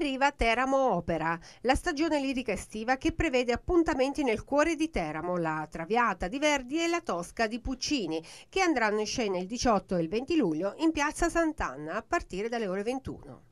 Arriva Teramo Opera, la stagione lirica estiva che prevede appuntamenti nel cuore di Teramo, la Traviata di Verdi e la Tosca di Puccini, che andranno in scena il 18 e il 20 luglio in piazza Sant'Anna a partire dalle ore 21.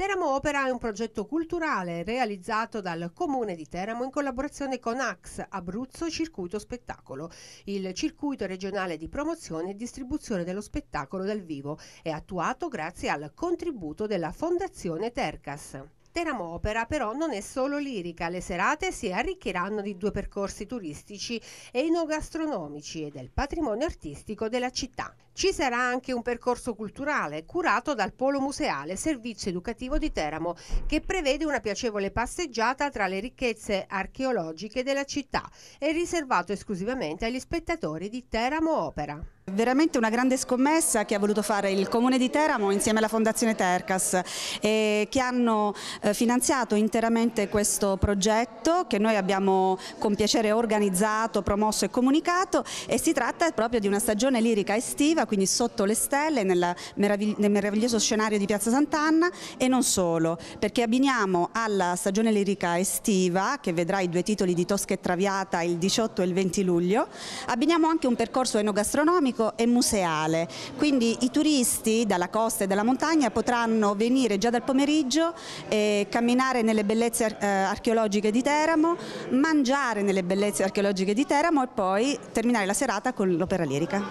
Teramo Opera è un progetto culturale realizzato dal Comune di Teramo in collaborazione con AX Abruzzo Circuito Spettacolo, il circuito regionale di promozione e distribuzione dello spettacolo dal vivo, è attuato grazie al contributo della Fondazione Tercas. Teramo Opera però non è solo lirica, le serate si arricchiranno di due percorsi turistici e enogastronomici e del patrimonio artistico della città. Ci sarà anche un percorso culturale curato dal Polo Museale Servizio Educativo di Teramo che prevede una piacevole passeggiata tra le ricchezze archeologiche della città e riservato esclusivamente agli spettatori di Teramo Opera. Veramente una grande scommessa che ha voluto fare il Comune di Teramo insieme alla Fondazione Tercas e che hanno eh, finanziato interamente questo progetto che noi abbiamo con piacere organizzato, promosso e comunicato e si tratta proprio di una stagione lirica estiva, quindi sotto le stelle nel meraviglioso scenario di Piazza Sant'Anna e non solo, perché abbiniamo alla stagione lirica estiva che vedrà i due titoli di Tosca e Traviata il 18 e il 20 luglio, abbiniamo anche un percorso enogastronomico artistico e museale. Quindi i turisti dalla costa e dalla montagna potranno venire già dal pomeriggio, e eh, camminare nelle bellezze eh, archeologiche di Teramo, mangiare nelle bellezze archeologiche di Teramo e poi terminare la serata con l'opera lirica.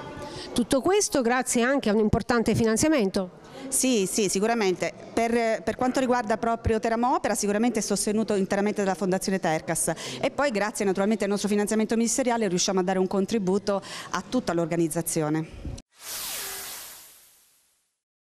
Tutto questo grazie anche a un importante finanziamento. Sì, sì, sicuramente. Per, per, quanto riguarda proprio Teramo Opera, sicuramente è sostenuto interamente dalla Fondazione Tercas e poi grazie naturalmente al nostro finanziamento ministeriale riusciamo a dare un contributo a tutta l'organizzazione.